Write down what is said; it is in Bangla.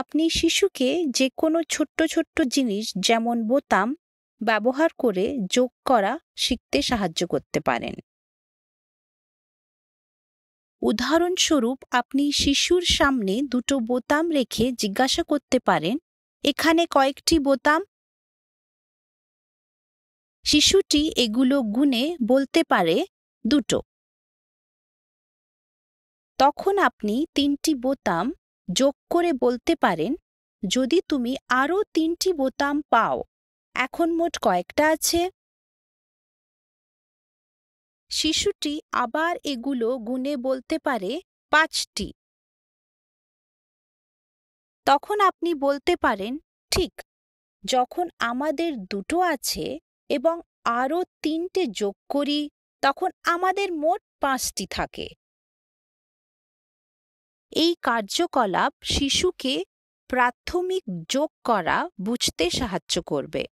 আপনি শিশুকে যে কোনো ছোট্ট ছোট্ট জিনিস যেমন বোতাম ব্যবহার করে যোগ করা শিখতে সাহায্য করতে পারেন উদাহরণস্বরূপ আপনি শিশুর সামনে দুটো বোতাম রেখে জিজ্ঞাসা করতে পারেন এখানে কয়েকটি বোতাম শিশুটি এগুলো গুণে বলতে পারে দুটো তখন আপনি তিনটি বোতাম যোগ করে বলতে পারেন যদি তুমি আরও তিনটি বোতাম পাও এখন মোট কয়েকটা আছে শিশুটি আবার এগুলো গুণে বলতে পারে পাঁচটি তখন আপনি বলতে পারেন ঠিক যখন আমাদের দুটো আছে এবং আরও তিনটে যোগ করি তখন আমাদের মোট পাঁচটি থাকে এই কার্যকলাপ শিশুকে প্রাথমিক যোগ করা বুঝতে সাহায্য করবে